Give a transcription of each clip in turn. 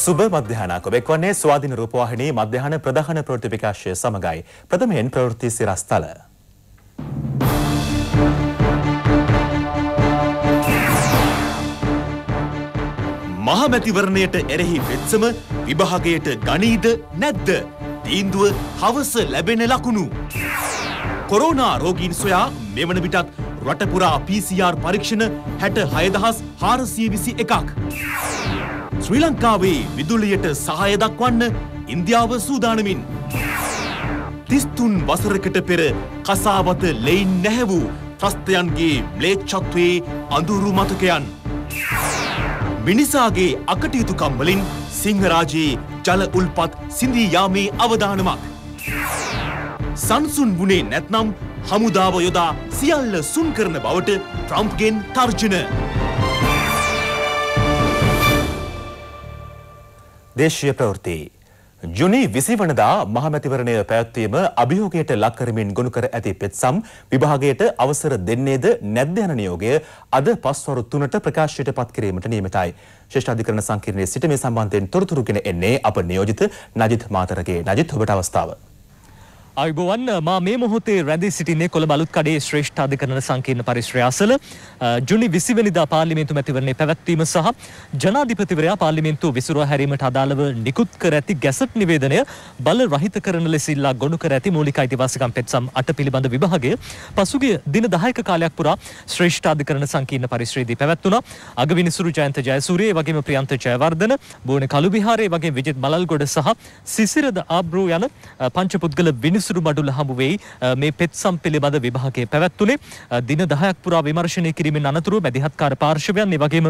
සුබ මධ්‍යහනක් ඔබෙක් වන්නේ ස්වාධීන රූපවාහිනී මධ්‍යහන ප්‍රධාන ප්‍රවෘත්ති විකාශය සමගයි. ප්‍රථමයෙන් ප්‍රවෘත්ති සිරස්තල. මහමැතිවරණයට එරෙහි වෙත්සම විභාගයට ගනීද නැද්ද. තීන්දුව හවස ලැබෙන ලකුණු. කොරෝනා රෝගීන් සොයා මෙවන විටත් රටපුරා PCR පරීක්ෂණ හැට හයදහස් හාරසිය විසි එකක්. ශ්‍රී ලංකාවේ විදුලියට සහය දක්වන්න ඉන්දියාව සූදානමින්. තිස්තුන් වසරකට පෙර කසාවත ලෙයින් නැහැවූ ප්‍රස්ථයන්ගේ ම්ලේච්ඡත්වයේ අඳුරු මතකයන්. මිනිසාගේ අකටයුතුකම් වලින් සිංහරාජයේ ජල උල්පත් සිඳී යාමේ අවධානමක්. සංසුන් වුණේ නැත්නම් හමුදාව යොදා සියල්ල සුන් කරන බවට ට්‍රම්ප්ගෙන් තර්ජන. දේශීය ප්‍රවෘත්ති. ජුනි 20 වනදා මහමැතිවරණය පැවැත්වීම අභියෝගයට ලක් කරමින් ගොනු කර ඇති පෙත්සම් විභාගයට අවසර දෙන්නේද නැද්ද යන නියෝගය අද පස්වරු 3ට ප්‍රකාශයට පත් කිරීමට නියමිතයි. ශ්‍රේෂ්ඨ අධිකරණ සංකීර්ණයේ සිට මේ සම්බන්ධයෙන් තොරතුරු ගෙන එන්නේ අප නියෝජිත නජිත් මාතරගේ නජිත් ඔබට අවස්ථාව. අයිබෝවන් මා මේ මොහොතේ රැඳී සිටින්නේ කොළ බලුත් කඩේ ශ්‍රේෂ්ඨ අධිකරණ සංකීර්ණ පරිශ්‍රය අසල ජුනි 20 වෙනිදා පාර්ලිමේන්තු මැතිවරණේ පැවැත්වීම සහ ජනාධිපතිවරයා පාර්ලිමේන්තුව විසිරුවා හැරීමට අදාළව නිකුත් කර ඇති ගැසට් නිවේදනය බල රහිත කරන ලෙස ඉල්ලා ගොනු කර ඇති මූලික අයිතිවාසිකම් පෙත්සම් 8 පිළිබඳ විභාගය පසුගිය දින 10ක කාලයක් පුරා ශ්‍රේෂ්ඨ අධිකරණ සංකීර්ණ පරිශ්‍රයේදී පැවැත්වුණා අගවිනිසුරු ජයන්ත ජයසූරිය වගේම ප්‍රියන්ත ජයවර්ධන බෝණ කළුවිහාරය වගේ විජිත් මලල්ගොඩ සහ සිසිරද ආබ්‍රූ යන පංච පුද්ගල විනිසුරු විසුරු බඩුල හමුවෙයි මේ පෙත්සම් පිළිබඳ විභාගය පැවැත්තුලේ දින දහයක් පුරා විමර්ශනය කිරීමෙන් අනතුරුව මැදිහත්කාර පාර්ශවයන් ඒ වගේම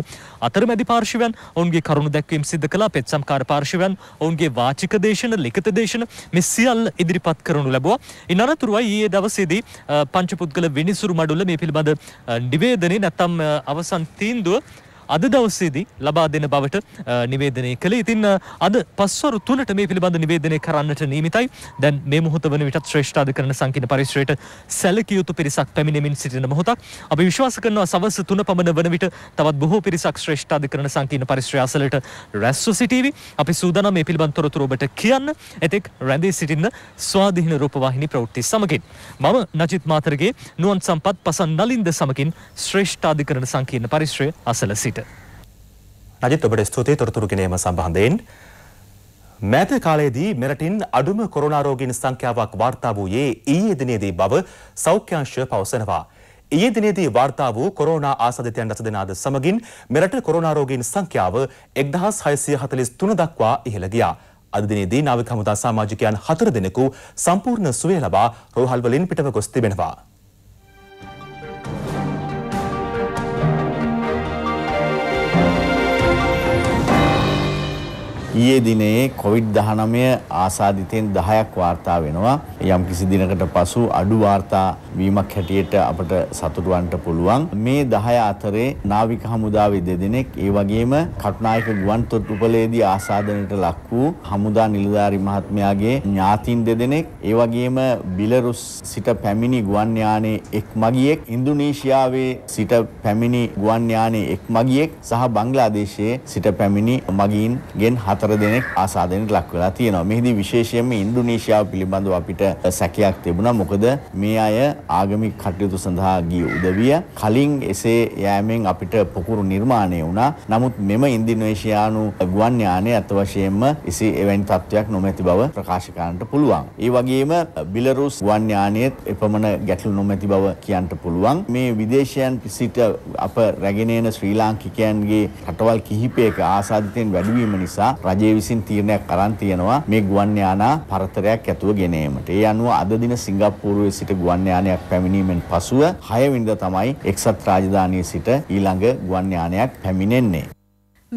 අතරමැදි පාර්ශවයන් ඔවුන්ගේ කරුණු දැක්වීම් සිද්ධ කළා පෙත්සම්කාර පාර්ශවයන් ඔවුන්ගේ වාචික දේශන ලිඛිත දේශන මේ සියල්ල ඉදිරිපත් කරනු ලැබුවා. ඉන් අනතුරුවයි ඊයේ දවසේදී පංච පුද්ගල විනිසුරු මඩුල මේ පිළිබඳ නිවේදනේ නැත්නම් අවසන් තීන්දුව අද දවස්සේදී ලබා දෙන බවට නිවේදනය කළ ඉතින් අද පස්වරු තුනට මේ පිළිබඳ නිවේදනය කරන්නට නීමිතයි දැන් මේ මුහොත වන විටත් ශ්‍රේෂ්ඨාධ කරන සංකීර්ණ පරිශ්‍රයට සැලකියයුතු පිරිසක් පැමිණෙමින් සිටින මොහොතක් අපි විශ්වාස කරනවා සවස් තුන පමණ වන විට තවත් බොහෝ පිරිසක් ශ්‍රේෂ්ඨාධ කරන සංකීර්ණ පරිශ්‍රය අසලට රැස්ව සිටීවි අපි සූදානම් මේ පිළිබඳ තොරතුරු ඔබට කියන්න එතෙක් රැඳී සිටින්න ස්වාධීන රූපවාහිනී ප්‍රවෘත්ති සමගින් මම නජිත් මාතරගේ නුවන් සම්පත් පසන් නලින්ද සමගින් ශ්‍රේෂ්ඨාධිකරණ සංකීර්ණ පරිශ්‍රය අසල සිට නජිත් ඔබට ස්තුතියි තොරතුරු ගෙනීම සම්බන්ධයෙන් මෑත කාලයේදී මෙරටින් අඩුම කොරෝනා රෝගීන් සංඛ්‍යාවක් වාර්තා වූයේ ඊයේ දිනේදී බව සෞඛ්‍යාංශය පවසනවා. ඊයේ දිනේදී වාර්තා වූ කොරෝනා ආසාදිතයන් දසදෙනාද සමගින් මෙරට කොරෝනා රෝගීන් සංඛ්‍යාව 1643 දක්වා ඉහළ ගියා. අද දිනේදී නාවික හමුදා සමාජිකයන් 4 දෙනෙකු සම්පූර්ණ සුවය ලබා රෝහල් වලින් පිටව ගොස් තිබෙනවා. ඊයේ දිනේ COVID-19 ආසාදිතෙන් 10ක් වාර්තා වෙනවා. යම් කිසි දිනකට පසු අඩු වාර්තා වීමක් හැටියට අපට සතුටුවන්ට පුළුවන් මේ 10 අතරේ නාවික හමුදාවේ දෙදෙනෙක් ඒ වගේම කටුනායක ගුවන් තොටුපළේදී ආසාදනයට ලක් වූ හමුදා නිලධාරි මහත්මයාගේ ඥාතීන් දෙදෙනෙක් ඒ වගේම බිලරුස් සිට පැමිණි ගුවන් යානයේ එක් මගියෙක් ඉන්දුනීසියාවේ සිට පැමිණි ගුවන් යානයේ එක් මගියෙක් සහ බංග්ලාදේශයේ සිට පැමිණි මගීන් ගෙන් හතර දෙනෙක් ආසාදනයට ලක් වෙලා තියෙනවා. මෙහිදී විශේෂයෙන්ම ඉන්දුනීසියාව පිළිබඳව අපිට සැකයක් තිබුණා. මොකද මේ අය ආගමික කටයුතු සඳහා ගිය උදවිය කලින් එසේ යෑමෙන් අපිට පොකුරු නිර්මාණය වුණා. නමුත් මෙම ඉන්දිනේෂියානු ගුවන් යානය අත වශයෙන්ම එසේ එවැනි තත්ත්වයක් නොමැති බව ප්‍රකාශ කරන්නට පුළුවන්. ඒ වගේම බිලරුස් ගුවන් යානයේත් එපමණ ගැටලු නොමැති බව කියන්නට පුළුවන්. මේ විදේශයන් සිට අප රැගෙන එන ශ්‍රී ලාංකිකයන්ගේ රටවල් කිහිපයක ආසාදිතයෙන් වැඩිවීම නිසා රජය විසින් තීරණයක් අරන් තියෙනවා මේ ගුවන් යානා පරතරයක් ඇතුව ගෙනීමට. ඒ අනුව අද දින සිංගප්පූරුවේ සිට ගුවන් යානයක් යානයක් පැමිණීමෙන් පසුව 6 වෙනිදා තමයි එක්සත් රාජධානියේ සිට ඊළඟ ගුවන් යානයක් පැමිණෙන්නේ.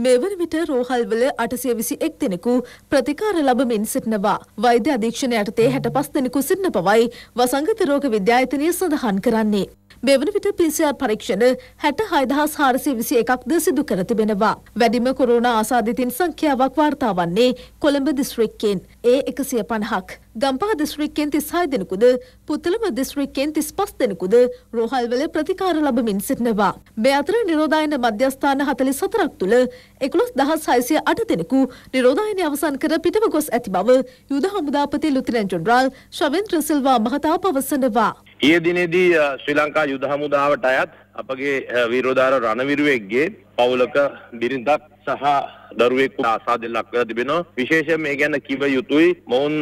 මෙවන විට රෝහල්වල 821 දෙනෙකු ප්‍රතිකාර ලබමින් සිටනවා. වෛද්‍ය අධීක්ෂණය යටතේ 65 දෙනෙකු සිටන බවයි වසංගත රෝග විද්‍යායතනය සඳහන් කරන්නේ. මෙවන විට PCR පරීක්ෂණ 66421ක්ද සිදු කර තිබෙනවා. වැඩිම කොරෝනා ආසාදිතින් සංඛ්‍යාවක් වාර්තා වන්නේ කොළඹ දිස්ත්‍රික්කයෙන් A150ක්. ගම්පහ දිස්ත්‍රික්කයෙන් 36 දෙනෙකුද පුතලම දිස්ත්‍රික්කයෙන් 35 දෙනෙකුද රෝහල්වල ප්‍රතිකාර ලබමින් සිටිනවා. මේ අතර නිරෝධායන මධ්‍යස්ථාන 44ක් තුල 11608 දෙනෙකු නිරෝධායනය අවසන් කර පිටව ගොස් ඇති බව යුද හමුදාපති ලුතිනන් ජෙනරාල් ශවෙන්ද්‍ර සිල්වා මහතා පවසනවා. ඒ දිනේදී ශ්‍රී ලංකා යුද හමුදාවට අයත් අපගේ විරෝධාර රණවිරුවෙක්ගේ පවුලක බිරිඳක් සහ දරුවෙක් ආසා දෙල්ලක් වෙලා තිබෙනවා විශේෂයෙන් මේ ගැන කිව යුතුයි මොවුන්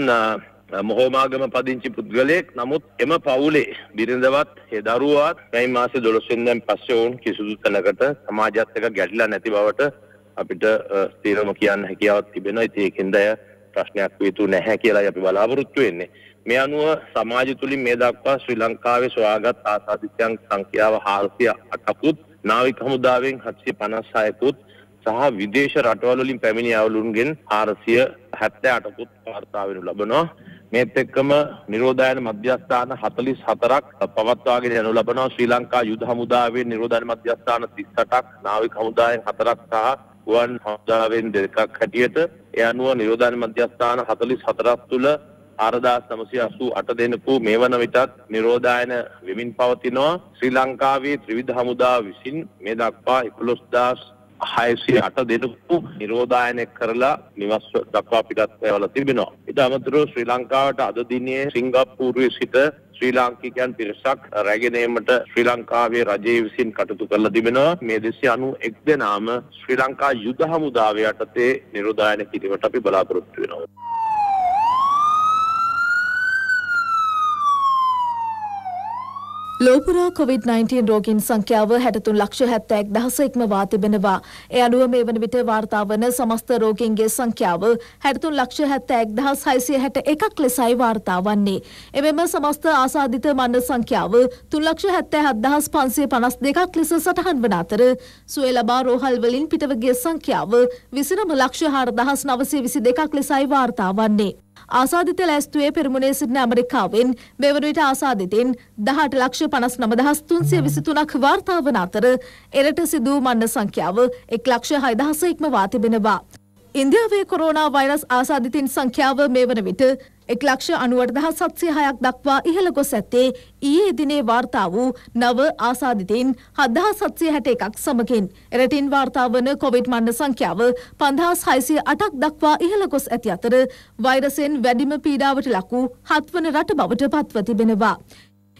මොහෝමාගම පදිංචි පුද්ගලයෙක් නමුත් එම පවුලේ බිරිඳවත් ඒ දරුවත් මේ මාසේ 12 වෙනිදාන් පස්සේ වුන් කිසිදු තැනකට සමාජයත් එක්ක ගැටලා නැති බවට අපිට ස්ථිරම කියන්න හැකියාවක් තිබෙනවා. ඉතින් ඒකෙන්ද ප්‍රශ්නයක් වේතු නැහැ කියලා අපි බලාපොරොත්තු වෙන්නේ. මේ අනුව සමාජ තුළින් මේ දක්වා ශ්‍රී ලංකාවේ සොයාගත් ආසාධිතයන් සංඛ්‍යාව හාරසිය අටකුත් නාවික හමුදාවෙන් හත්සිය පනස්සායකුත් සහ විදේශ රටවලලින් පැමිණි අවුලුන්ගෙන් හාරසිය හැත්තෑ අටකුත් වාර්තාාවෙනු ලබනවා. මේත් එක්කම නිරෝධායන මධ්‍යස්ථාන හතලිස් හතරක් පවත්වාගෙන යනු ලබනවා ශ්‍රී ලංකා යුද හමුදාවේ නිරෝධායන මධ්‍යස්ථාන තිස්සටක් නාවික හමුදායෙන් හතරක් සහ ගුවන් හමුදාවෙන් දෙකක් හැටියට එය අනුව නිරෝධායන මධ්‍යස්ථාන හතලිස් හතරක් තුළ අරදාස් නමසය අසූ අට දෙනකු මේ වන විටත් නිරෝධායන වෙමින් පවතිනවා ශ්‍රී ලංකාවේ ත්‍රවිධ හමුදා විසින් මේ දක්වා එකුලොස්දාස් හයසි අට දෙනකු නිරෝධායනය කරලා නිවස් දක්වා පිටත්වයවල තිබෙනවා. ඉට අමතුරු ශ්‍රී ලංකාවට අද දිනයේ සිංගප්පූරුවේ සිට ශ්‍රී ලාංකිකයන් පිරිසක් රැගෙනීමට ශ්‍රී ලංකාවේ රජය විසින් කටයුතු කරලා තිබෙනවා මේ දෙසිය අනු එක් දෙනාම ශ්‍රී ලංකා යුද හමුදාවේ යටතේ නිරෝධායන කිරීමට අපි බලාපොරොත්තු වෙනවා. ලෝපුරා COVID-19 රෝගීන් සංඛ්‍යාව 63 ලක්ෂ 76 දහස ඉක්මවා තිබෙනවා. ඒ අනුව මේ වන විට වාර්තා වන සමස්ත රෝගීන්ගේ සංඛ්‍යාව 63 ලක්ෂ 71661ක් ලෙසයි වාර්තා වන්නේ. එවෙම සමස්ත ආසාදිත මරණ සංඛ්‍යාව 377552ක් ලෙස සටහන් වන අතර සුවය ලබා රෝහල් වලින් පිටවගේ සංඛ්‍යාව 29 ලක්ෂ 4922ක් ලෙසයි වාර්තා වන්නේ. ආසාධිතය ලැස්තුවේ පෙරමුණේ සිටින ඇමරිකාවෙන් මෙවරවිට ආසාධිතෙන් දහට ලක්ෂ පනස් නමදහස් තුන්සිය විසිතුනක් වාර්තාවන අතර එරට සිදූ මණ්ඩ සංඛ්‍යාව එක් ලක්ෂ හයදහස ඉක්මවා තිබෙනවා. ඉන්දියාවේ කොරෝනා වෛරස් ආසාධිතින් සංඛ්‍යාව මේ වන විට එක් ලක්ෂ අනුවටදහ සත්සය හයක් දක්වා ඉහළ ගොස් ඇත්තේ ඊයේ දිනේ වාර්තා වූ නව ආසාධිතයින් හදදහ සත්සය හැට එකක් සමගින්. එරටින් වාර්තා වන කොවිඩ් මණ්ඩ සංඛ්‍යාව පන්දහස් හයිසිය අටක් දක්වා ඉහළ ගොස් ඇති අතර වෛරසෙන් වැඩිම පීඩාවට ලකු හත්වන රට බවට පත්ව තිබෙනවා.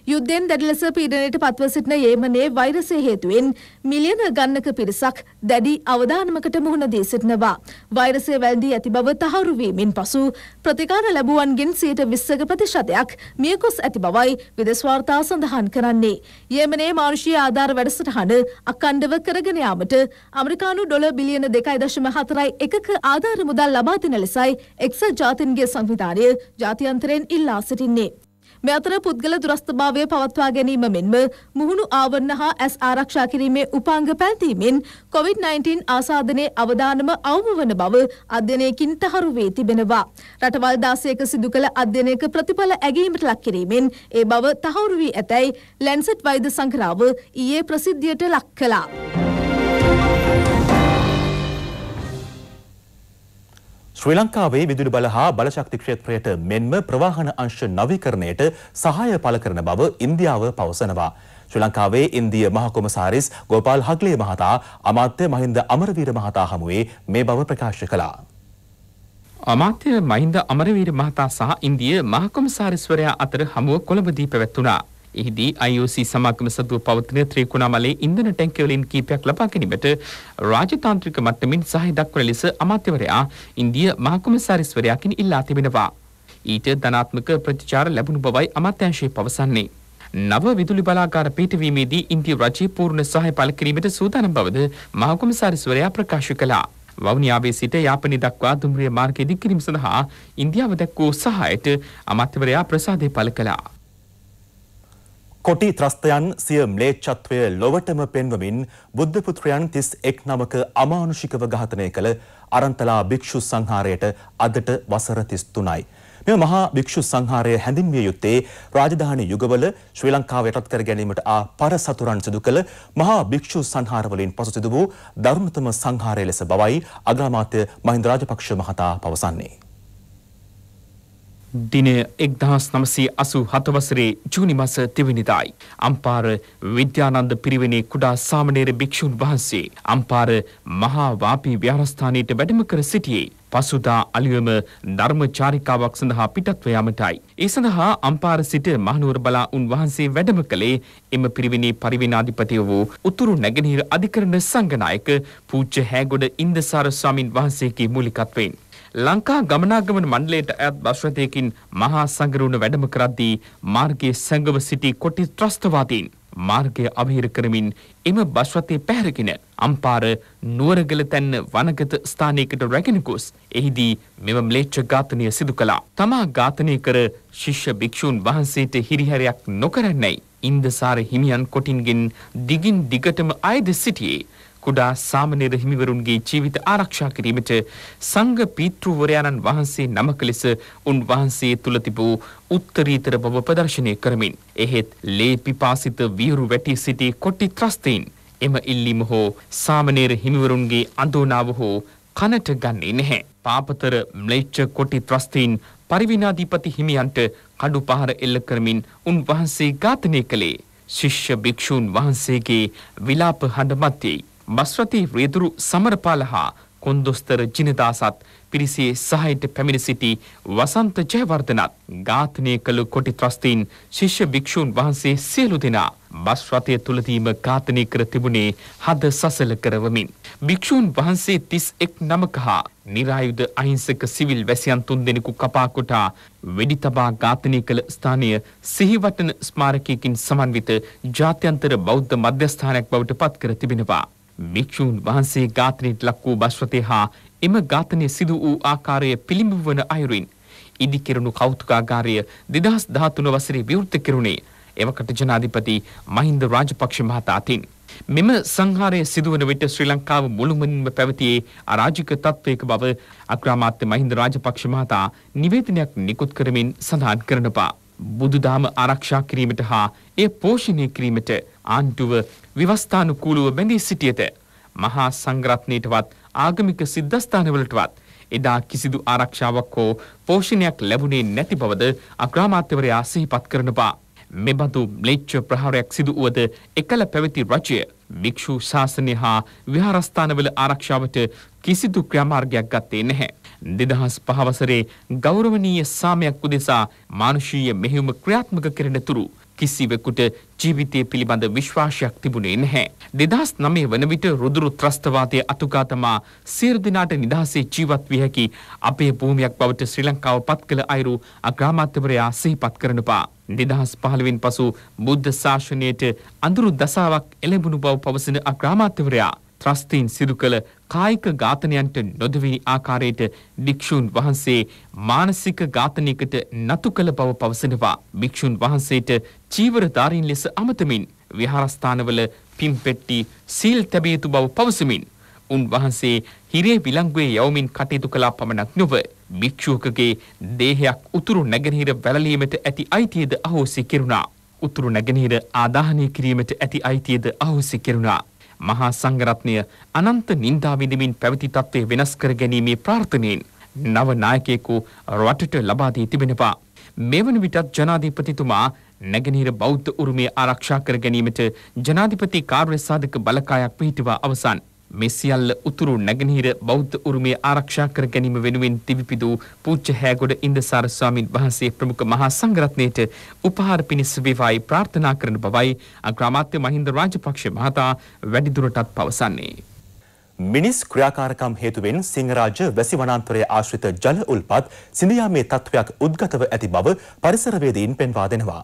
යුද්ධෙන් දැඩි ලෙස පීඩනයට පත්ව සිටින යේමනයේ වෛරසය හේතුවෙන් මිලියන ගණනක පිරිසක් දැඩි අවදානමකට මුහුණ දී සිටිනවා. වෛරසය වැළඳී ඇති බව තහවුරු වීමෙන් පසු ප්‍රතිකාර ලැබුවන්ගෙන් 20ක ප්‍රතිශතයක් මියගොස් ඇති බවයි විදේශ වාර්තා සඳහන් කරන්නේ. යේමනයේ මානුෂීය ආධාර වැඩසටහන අඛණ්ඩව කරගෙන යාමට ඇමරිකානු ඩොලර් බිලියන 2.41ක ආධාර මුදල් ලබා දෙන ලෙසයි එක්සත් ජාතීන්ගේ සංවිධානය ජාත්‍යන්තරයෙන් ඉල්ලා සිටින්නේ. මේ අතර පුද්ගල දුරස්ථභාවය පවත්වා ගැනීම මෙන්ම මුහුණු ආවරණ හා ඇස් ආරක්ෂා කිරීමේ උපාංග පැවතීමෙන් COVID-19 ආසාදනයේ අවදානම අවම වන බව අධ්‍යයනයකින් තහවුරු වී තිබෙනවා. රටවල් 16ක සිදු කළ අධ්‍යයනයක ප්‍රතිඵල ඇගීමට ලක් කිරීමෙන් ඒ බව තහවුරු වී ඇතැයි ලැන්සට් වෛද්‍ය සංග්‍රහව ඊයේ ප්‍රසිද්ධියට ලක් කළා. ශ්‍රී ලංකාවේ විදුලි බල හා බලශක්ති ක්ෂේත්‍රයට මෙන්ම ප්‍රවාහන අංශ නවීකරණයට සහාය පළ කරන බව ඉන්දියාව පවසනවා. ශ්‍රී ලංකාවේ ඉන්දිය මහකොමසාරිස් ගෝපාල් හග්ලේ මහතා අමාත්‍ය මහින්ද අමරවීර මහතා හමුවේ මේ බව ප්‍රකාශ කළා. අමාත්‍ය මහින්ද අමරවීර මහතා සහ ඉන්දිය මහකොමසාරිස්වරයා අතර හමුව කොළඹදී පැවැත්වුණා. එහිදී IOC සමාගම සතුව පවතින ත්‍රිකුණාමලයේ ඉන්ධන ටැංකිවලින් කීපයක් ලබා ගැනීමට රාජතාන්ත්‍රික මට්ටමින් සහාය දක්වන ලෙස අමාත්‍යවරයා ඉන්දිය මහකොමසාරිස්වරයාකින් ඉල්ලා තිබෙනවා. ඊට ධනාත්මක ප්‍රතිචාර ලැබුණු බවයි අමාත්‍යංශය පවසන්නේ. නව විදුලි බලාගාර පිටවීමේදී ඉන්දිය රජය පූර්ණ සහාය පළ කිරීමට සූදානම් බවද මහකොමසාරිස්වරයා ප්‍රකාශ කළා. වවුනියාවේ සිට යාපනය දක්වා දුම්රිය මාර්ගයේදී කිරීම සඳහා ඉන්දියාව දැක් වූ සහායට අමාත්‍යවරයා ප්‍රසාදය පළ කළා. කොටි ත්‍රස්තයන් සිය ම්ලේච්ඡත්වය ලොවටම පෙන්වමින් බුද්ධ පුත්‍රයන් 31 නමක අමානුෂිකව ඝාතනය කළ අරන්තලා භික්ෂු සංහාරයට අදට වසර 33යි. මෙම මහා භික්ෂු සංහාරය හැඳින්විය යුත්තේ රාජධානි යුගවල ශ්‍රී ලංකාව යටත් කර ගැනීමට ආ පර සතුරන් සිදු කළ මහා භික්ෂු සංහාරවලින් පසු සිදු වූ දරුණුතම සංහාරය ලෙස බවයි අග්‍රාමාත්‍ය මහින්ද රාජපක්ෂ මහතා පවසන්නේ. දිනය එක්දහස් නමසී අසු හතවසරේ ජූනි මස තිවනිදායි. අම්පාර විද්‍යානන්ද පිරිවෙනේ කුඩා සාමනේර භික්‍ෂූන් වහන්සේ. අම්පාර මහාවාපී ව්‍යාරස්ථානයට වැඩම කර සිටියේ. පසුදා අලියම ධර්ම චාරිකාවක් සඳහා පිටත්ව යාමටයි. ඒ සඳහා අම්පාර සිට මහනුවර බලා උන්වහන්සේ වැඩම කළේ එම පිරිවෙනේ පරිවෙනාධිපතිය වූ උතුරු නැගෙනහිර අධිකරණ සංගනායක පූජ්‍ය හෑගොඩ ඉන්දසාර ස්වාමින් වහන්සේගේ මූලිකත්වයෙන්. ලංකා ගමනාගමන මණ්ඩලයට අයත් බස් රථයකින් මහා සංගරුණ වැඩම කරද්දී මාර්ගයේ සංගම සිටි කොටි ත්‍රස්තවාදීන් මාර්ගය අවහිර කරමින් එම බස් රථය පැහැරගෙන අම්පාර නුවරගල තැන්න වනගත ස්ථානයකට රැගෙන ගොස් එහිදී මෙම ම්ලේච්ඡ ඝාතනය සිදු කළා. තමා ඝාතනය කර ශිෂ්‍ය භික්ෂූන් වහන්සේට හිරිහැරයක් නොකරන්නයි ඉන්දසාර හිමියන් කොටින්ගෙන් දිගින් දිගටම අයද සිටියේ. කුඩා සාමණේර හිමිවරුන්ගේ ජීවිත ආරක්ෂා කිරීමට සංඝ පීතෘවරයාණන් වහන්සේ නමක ලෙස උන්වහන්සේ තුල තිබූ උත්තරීතර බව ප්‍රදර්ශනය කරමින් එහෙත් ලේ පිපාසිත වියරු වැටි සිටි කොටි ත්‍රස්තීන් එම ඉල්ලීම හෝ සාමණේර හිමිවරුන්ගේ අඳෝනාව හෝ කනට ගන්නේ නැහැ. පාපතර ම්ලේච්ඡ කොටි ත්‍රස්තීන් පරිවිනාධිපති හිමියන්ට කඩු පහර එල්ල කරමින් උන්වහන්සේ ඝාතනය කළේ. ශිෂ්‍ය භික්ෂූන් වහන්සේගේ විලාප හඬ මැත්තේ බස්රතී රියදුරු සමරපාල හා කොන්දොස්තර ජිනදාසත් පිරිසේ සහයට පැමිණ සිටි වසන්ත ජයවර්ධනත් ඝාතනය කළ කොටි ත්‍රස්තීන් ශිෂ්‍ය භික්ෂූන් වහන්සේ සියලු දෙනා බස් රථය තුලදීම ඝාතනය කර තිබුණේ හද සසල කරවමින් භික්ෂූන් වහන්සේ 31 නමක හා નિરાයුධ අහිංසක සිවිල් වැසියන් තුන්දෙනෙකු කපා කොටා වෙඩි තබා ඝාතනය කළ ස්ථානය සිහිවටන ස්මාරකයකින් සමන්විත ජාත්‍යන්තර බෞද්ධ මධ්‍යස්ථානයක් බවට පත් කර තිබෙනවා භික්‍ෂූන් වහන්සේ ඝාතනයට ලක් වූ බස්වතය හා එම ඝාතනය සිදු වූ ආකාරය පිළිඹු වන අයුරින් ඉදි කෙරුණු කෞතුකාගාරය දෙදහස් ධාතුන වසරේ විවෘත කෙරුණේ එවකට ජනාධිපති මහින්ද රාජපක්ෂ මහතා අතින්. මෙම සංහාරය සිදුවන විට ශ්‍රී ලංකාව මුළුමනින්ම පැවතියේ අරාජික තත්ත්වයක බව අග්‍රාමාත්‍ය මහින්ද රාජපක්ෂ මහතා නිවේදනයක් නිකුත් කරමින් සඳහන් කරනවා. බුදුදහම ආරක්ෂා කිරීමට හා ඒ පෝෂණය කිරීමට ආණ්ඩුව විවස්ථානුකූලව බැඳී සිටියද මහා සංග්‍රත්නයටවත් ආගමික සිද්ධස්ථානවලටවත් එදා කිසිදු ආරක්ෂාවක් හෝ පෝෂණයක් ලැබුණේ නැති බවද අග්‍රාමාත්‍යවරයා සිහිපත් කරනවා. මෙබඳු ම්ලේච්ඡ ප්‍රහාරයක් සිදු වුවද එකල පැවති රජය භික්ෂු ශාසනය හා විහාරස්ථානවල ආරක්ෂාවට කිසිදු ක්‍රියාමාර්ගයක් ගත්තේ නැහැ. 2005 වසරේ ගෞරවනීය සාමයක් උදෙසා මානුෂීය මෙහෙයුම ක්‍රියාත්මක කරනතුරු කිසිවෙකුට ජීවිතය පිළිබඳ විශ්වාසයක් තිබුණේ නැහැ. දෙදස් නමේ වන විට රුදුරු ත්‍රස්තවාතය අතුකාතමා සේරදිනාට නිදහසේ ජීවත් විය හැකි අපේ භූමයක් බවට ශ්‍රී ලංකාව පත් කළ අයුරු අග්‍රාමාත්‍යවරයා සිහිපත් කරනපා. දෙදහස් පහළවෙන් පසු බුද්ධ ශාසනයට අඳුරු දසාවක් එළඹුණු බව පවසන අග්‍රාමාත්‍යවරයා ත්‍රස්තීන් සිදු කළ කායික ඝාතනයන්ට නොදවී ආකාරයට භික්ෂූන් වහන්සේ මානසික ඝාතනයකට නතු කළ බව පවසනවා. භික්ෂූන් වහන්සේට චීවරධාරීන් ලෙස අමතමින් විහාරස්ථානවල පින් පෙට්ටි සීල් තැබිය යුතු බව පවසමින් උන්වහන්සේ හිරේ විලංගුවේ යවමින් කටයුතු කළා පමණක් නොව භික්ෂූකගේ දේහයක් උතුරු නැගෙනහිර වැළලීමට ඇති අයිතියද අහෝසි කෙරුණා. උතුරු නැගෙනහිර ආදාහනය කිරීමට ඇති අයිතියද අහෝසි කෙරුණා. මහා සංඝරත්නය අනන්ත නින්දා විඳමින් පැවති තත්ත්වය වෙනස් කර ගැනීමේ ප්‍රාර්ථනයෙන් නව නායකයෙකු රටට ලබා දී තිබෙනවා. මෙවන විටත් ජනාධිපතිතුමා නැගෙනහිර බෞද්ධ උරුමය ආරක්ෂා කර ගැනීමට ජනාධිපති කාර්ය සාධක බලකායක් පිහිටුවා අවසන් මේ සියල්ල උතුරු නැගෙනහිර බෞද්ධ උරුමය ආරක්ෂා කර ගැනීම වෙනුවෙන් තිවිපිදු පූජ්‍ය හෑගොඩ ඉන්දසාර ස්වාමින් වහන්සේ ප්‍රමුඛ මහා සංඝරත්නයට උපහාර පිණිස වේවායි ප්‍රාර්ථනා කරන බවයි අග්‍රාමාත්‍ය මහින්ද රාජපක්ෂ මහතා වැඩිදුරටත් පවසන්නේ. මිනිස් ක්‍රියාකාරකම් හේතුවෙන් සිංහරාජ වැසි වනාන්තරය ආශ්‍රිත ජල උල්පත් සිඳයාමේ තත්ත්වයක් උද්ගතව ඇති බව පරිසරවේදීන් පෙන්වා දෙනවා.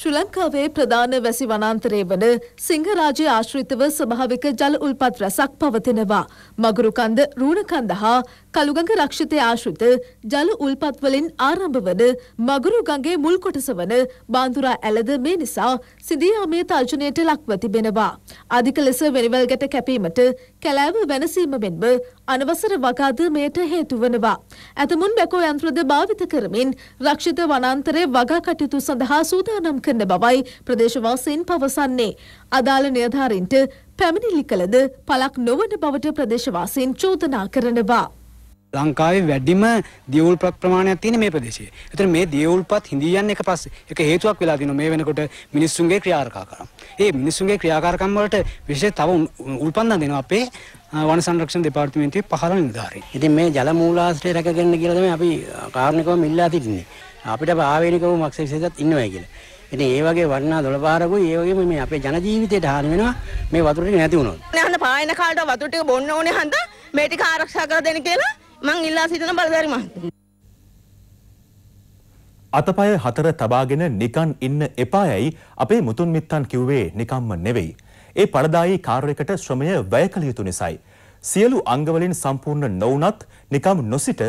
ශ්‍රී ලංකාවේ ප්‍රධාන වැසි වනාන්තරයේ වන සිංහරාජය ආශ්‍රිතව ස්වභාවික ජල උල්පත් රැසක් පවතිනවා. මගුරුකන්ද, රූණකන්ද හා කළුගඟ රක්ෂිතය ආශ්‍රිත ජල උල්පත් වලින් ආරම්භ වන මගුරු ගඟේ මුල් කොටස වන බාඳුරා ඇලද මේ නිසා සිදියාමේ තර්ජනයට ලක්ව තිබෙනවා. අධික ලෙස වෙරවල් ගැට කැපීමට කැලෑව වෙනසීම මෙන්ම අනවසර වගාදීමයට හේතු වෙනවා. ඇතමුන් බැකෝ යන්ත්‍රද භාවිත කරමින් රක්ෂිත වනාන්තරයේ වගා කටයුතු සඳහා සූදානම් කරන බවයි ප්‍රදේශවාසීන් පවසන්නේ. අදාළ නිලධාරීන්ට පැමිණිලි කළද පළක් නොවන බවට ප්‍රදේශවාසීන් චෝදනා කරනවා. ලංකාවේ වැඩිම දියවුල්පත් ප්‍රමාණයක් තියෙන මේ ප්‍රදේශයේ. එතන මේ දියවුල්පත් හිඳී යන එක පස්සේ ඒක හේතුවක් වෙලා දිනවා මේ වෙනකොට මිනිස්සුන්ගේ ක්‍රියාකාරකම්. ඒ මිනිස්සුන්ගේ ක්‍රියාකාරකම් වලට විශේෂ තව උල්පන්දම් දෙනවා අපේ වන සංරක්ෂණ දෙපාර්තමේන්තුවේ පහළ නිලධාරීන්. ඉතින් මේ ජල මූලාශ්‍රය රැකගන්න කියලා තමයි අපි කාරුණිකව මිල්ලා සිටින්නේ. අපිට ආවේනිකව මක්ෂ විශේෂයක් ඉන්නවයි කියලා. ඉතින් ඒ වගේ වර්ණා දොළපාරකුයි ඒ වගේම මේ අපේ ජන ජීවිතයට හානි වෙනවා මේ වතුර ටික නැති වුණොත්. නහන පායන කාලට වතුර ටික බොන්න ඕනේ හන්ද මේ ටික ආරක්ෂා කර දෙන්න කියලා මං ඉල්ලා සිටින බලධාරි මහත්මයා. අතපය හතර තබාගෙන නිකන් ඉන්න එපා යයි අපේ මුතුන් මිත්තන් කිව්වේ නිකම්ම නෙවෙයි. ඒ පලදායි කාර්යකට ශ්‍රමය වැය කළ යුතු නිසායි. සියලු අංගවලින් සම්පූර්ණ නොවුනත් නිකම් නොසිට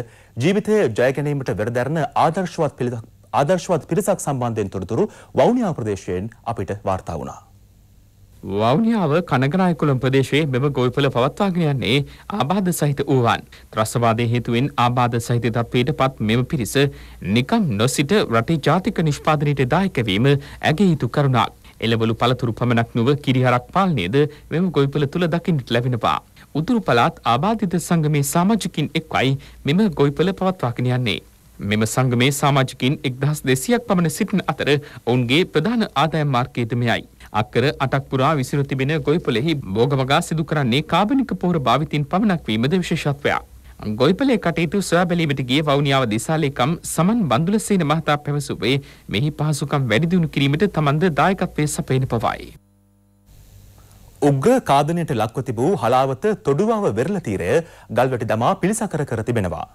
ජීවිතය ජයගැනීමට වෙරදැරන ආදර්ශවත් පිළිදක් ආදර්ශවත් පිරිසක් සම්බන්ධයෙන් තොරතුරු වවුනියා ප්‍රදේශයෙන් අපිට වාර්තා වුණා. වවුනියාව කනගනායකුළම් ප්‍රදේශයේ මෙම ගොවිපල පවත්වාගෙන යන්නේ ආබාධ සහිත වූවන්. ත්‍රස්වාදය හේතුවෙන් ආබාධ සහිත තත්වයට පත් මෙම පිරිස නිකම් නොසිට රටේ ජාතික නිෂ්පාදනයට දායකවීම ඇගේ යුතු කරුණක්. එළවලු පළතුරු පමණක් නොව කිරිහරක් පාලනයද මෙම ගොවිපළ තුළ දකින්නට ලැබෙනවා. උතුරු පළාත් ආබාධිත සංගමේ සමාජිකින් එක්වයි මෙම ගොවිපළ පවත්වාගෙන යන්නේ. මෙම සංගමේ සමාජිකින් 1200ක් පමණ සිටින අතර ඔවුන්ගේ ප්‍රධාන ආදායම් මාර්ගයද මෙයයි. අක්කර අටක් පුරා විසිර තිබෙන ගොවිපළෙහි භෝග වගා සිදු කරන්නේ කාබනික පොහොර භාවිතින් පමණක් වීමද විශේෂත්වයක්. ගොයිපලේ කටයුතු සොයා බැලීමට ගිය වවුනියාව දිසාලේකම් සමන් බන්දුලසේන මහතා පැවසුවේ මෙහි පහසුකම් වැඩි දියුණු කිරීමට තමන්ද දායකත්වයේ සපයන පවයි. උග්‍ර කාදනයට ලක්ව තිබූ හලාවත තොඩුවාව වෙරළ තීරය ගල්වැටි දමා පිළිසකර කර තිබෙනවා.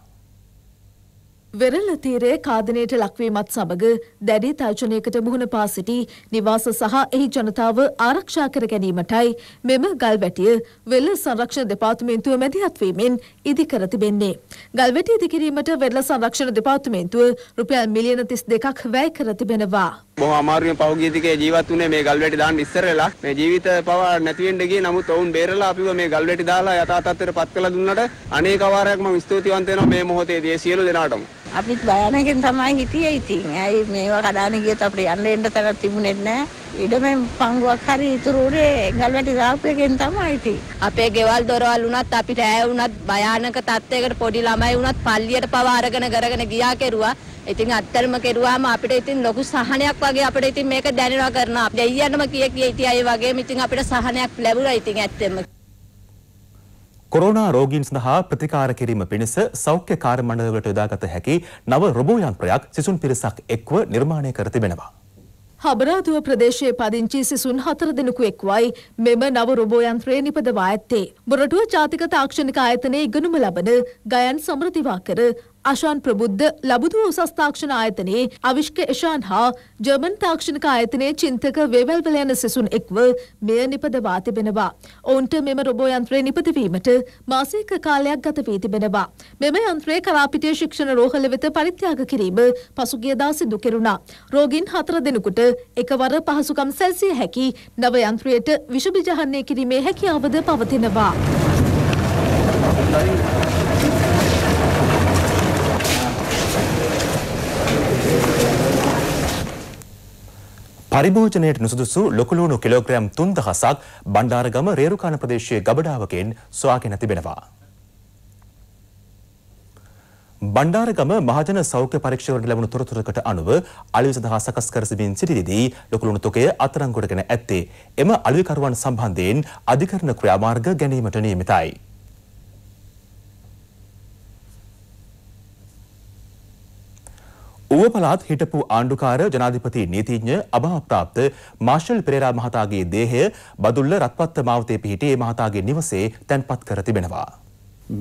වෙරළ තීරයේ කාදනයට ලක්වීමත් සමග දැඩි තර්ජනයකට මුහුණ පා සිටි නිවාස සහ එහි ජනතාව ආරක්ෂා කර ගැනීමටයි මෙම ගල්වැටිය වෙරළ සංරක්ෂණ දෙපාර්තමේන්තුව මැදිහත් වීමෙන් ඉදි කර තිබෙන්නේ. ගල්වැටිය ඉදි කිරීමට වෙරළ සංරක්ෂණ දෙපාර්තමේන්තුව රුපියල් මිලියන 32ක් වැය කර තිබෙනවා. බොහොම අමාරුවෙන් පහුගිය දිකේ ජීවත් වුණේ මේ ගල්වැටි දාන්න ඉස්සරලා මේ ජීවිත පවා නැති වෙන්න ගියේ නමුත් ඔවුන් බේරලා අපිව මේ ගල්වැටි දාලා යථා තත්ත්වයට පත් කළ දුන්නට අනේක වාරයක් මම ස්තුතිවන්ත වෙනවා මේ මොහොතේදී සියලු දෙනාටම අපිත් බයනකින් තමයි හිටියේ ඉතින්. ඇයි මේවා කඩාන ගියත් අපිට යන්න එන්න තැනක් තිබුණේ නැහැ. ඉඩමෙන් පංගුවක් හරි ඉතුරු උනේ ගල්වැටි රාප්පයකින් තමයි ඉතින්. අපේ ගෙවල් දොරවල් වුණත් අපිට ඈ වුණත් භයානක තත්ත්වයකට පොඩි ළමයි වුණත් පල්ලියට පවා අරගෙන කරගෙන ගියා කෙරුවා. ඉතින් අත්තරම කෙරුවාම අපිට ඉතින් ලොකු සහනයක් වගේ අපිට ඉතින් මේක දැනෙනවා කරනවා. දෙයියන්නම කිය කිය ඉතින් අය වගේම ඉතින් අපිට සහනයක් ලැබුණා ඉතින් ඇත්තෙම. කොරෝනා රෝගීන් සඳහා ප්‍රතිකාර කිරීම පිණිස සෞඛ්‍ය කාර්ය මණ්ඩලවලට යොදාගත හැකි නව රොබෝ යන්ත්‍රයක් සිසුන් පිරිසක් එක්ව නිර්මාණය කර තිබෙනවා. හබරාදුව ප්‍රදේශයේ පදිංචි සිසුන් හතර දෙනෙකු එක්වයි මෙම නව රොබෝ යන්ත්‍රය නිපදවා ඇත්තේ. බොරටුව ජාතික තාක්ෂණික ආයතනයේ ඉගෙනුම ලබන ගයන් සමෘතිවාකර අශාන් ප්‍රබුද්ධ ලබුදු උසස් තාක්ෂණ ආයතනයේ අවිෂ්ක එෂාන් හා ජර්මන් තාක්ෂණික ආයතනයේ චින්තක වේවල්වල යන සෙසුන් එක්ව මෙය නිපදවා තිබෙනවා. ඔවුන්ට මෙම රොබෝ යන්ත්‍රය නිපදවීමට මාසික කාලයක් ගත වී තිබෙනවා. මෙම යන්ත්‍රය කලාපිටිය ශික්ෂණ රෝහල වෙත පරිත්‍යාග කිරීම පසුගියදා සිදු කෙරුණා. රෝගීන් හතර දෙනෙකුට එකවර පහසුකම් සැලසිය හැකි නව යන්ත්‍රයට විෂබිජහන්නේ කිරීමේ හැකියාවද පවතිනවා. Thank you. පරිභෝජනයට නුසුදුසු ලොකුලූුණු කිලෝග්‍රෑම් තුන්දහසක් බණ්ඩාරගම රේරුකාණ ප්‍රදේශයේ ගබඩාවකෙන් ස්වාගෙන තිබෙනවා. බණ්ඩාරගම මහජන සෞඛ්‍ය පරීක්ෂකවරට ලැබුණු තොරතුරකට අනුව අලෙවි සඳහා සකස් කර සිටින සිටියේදී ලොකුලුණු තොකය අත්අඩංගුවටගෙන ඇත්තේ එම අලෙවිකරුවන් සම්බන්ධයෙන් අධිකරණ ක්‍රියාමාර්ග ගැනීමට නියමිතයි. ඌව පළාත් හිටපු ආණ්ඩුකාර ජනාධිපති නීතිඥ අභාප්‍රාප්ත මාෂල් පෙරේරා මහතාගේ දේහය බදුල්ල රත්පත්ත මාවතේ පිහිටි මහතාගේ නිවසේ තැන්පත් කර තිබෙනවා.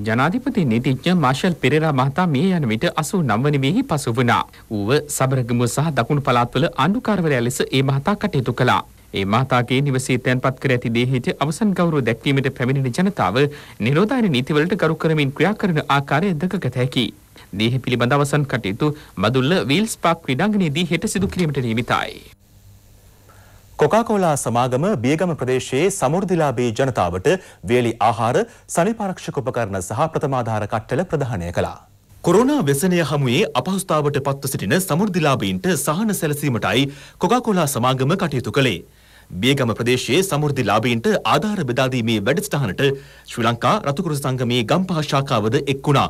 ජනාධිපති නීතිඥ මාශල් පෙරේරා මහතා මේ යන විට 89 වෙනිෙහි පසු වුණා. ඌව සබරගමුව සහ දකුණු පළාත්වල ආණ්ඩුකාරවරයා ලෙස ඒ මහතා කටයුතු කළා. ඒ මහතාගේ නිවසේ තැන්පත් කර ඇති දේහයට අවසන් ගෞරව දැක්වීමට පැමිණෙන ජනතාව නිරෝධායන නීතිවලට ගරු කරමින් ක්‍රියා කරන ආකාරය දැකගත හැකියි. දීහ පිළිබඳ අවසන් කටයුතු මදුල්ල වීල්ස් පාක් ක්‍රීඩාංගණයේදී හෙට සිදු කිරීමට නියමිතයි. කොකාකෝලා සමාගම බියගම ප්‍රදේශයේ සමෘද්ධිලාභී ජනතාවට වේලි ආහාර, සනිපාරක්ෂක උපකරණ සහ ප්‍රථමාධාර කට්ටල ප්‍රදානය කළා. කොරෝනා ව්‍යසනය හමුවේ අපහසුතාවට පත්ව සිටින සමෘද්ධිලාභීන්ට සහන සැලසීමටයි කොකාකෝලා සමාගම කටයුතු කළේ. බියගම ප්‍රදේශයේ සමෘද්ධිලාභීන්ට ආධාර බෙදාදීමේ වැඩසටහනට ශ්‍රී ලංකා රතුකරු සංගමේ ගම්පහ ශාඛාවද එක් වුණා.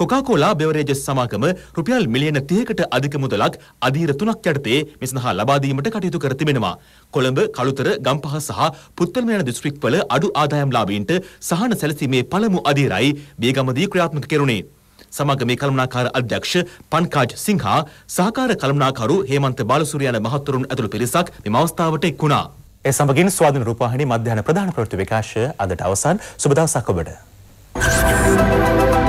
කොකාකෝලා බෙවරේජස් සමාගම රුපියල් මිලියන 30කට අධික මුදලක් අධීර තුනක් යටතේ මේ සඳහා ලබා දීමට කටයුතු කර තිබෙනවා. කොළඹ, කළුතර, ගම්පහ සහ පුත්තලම යන දිස්ත්‍රික්වල අඩු ආදායම්ලාභීන්ට සහන සැලසීමේ පළමු අධීරයි බේගමදී ක්‍රියාත්මක කෙරුණේ. සමාගමේ කළමනාකාර අධ්‍යක්ෂ පන්කාජ් සිංහා සහකාර කළමනාකරු හේමන්ත බාලසූරියන මහත්වරුන් ඇතුළු පිරිසක් මෙම අවස්ථාවට එක් වුණා. ඒ සමගින් ස්වාධීන රූපවාහිනී මධ්‍යහන ප්‍රධාන ප්‍රවෘත්ති විකාශය අදට අවසන් සුබ දවසක් ඔබට. Thank you.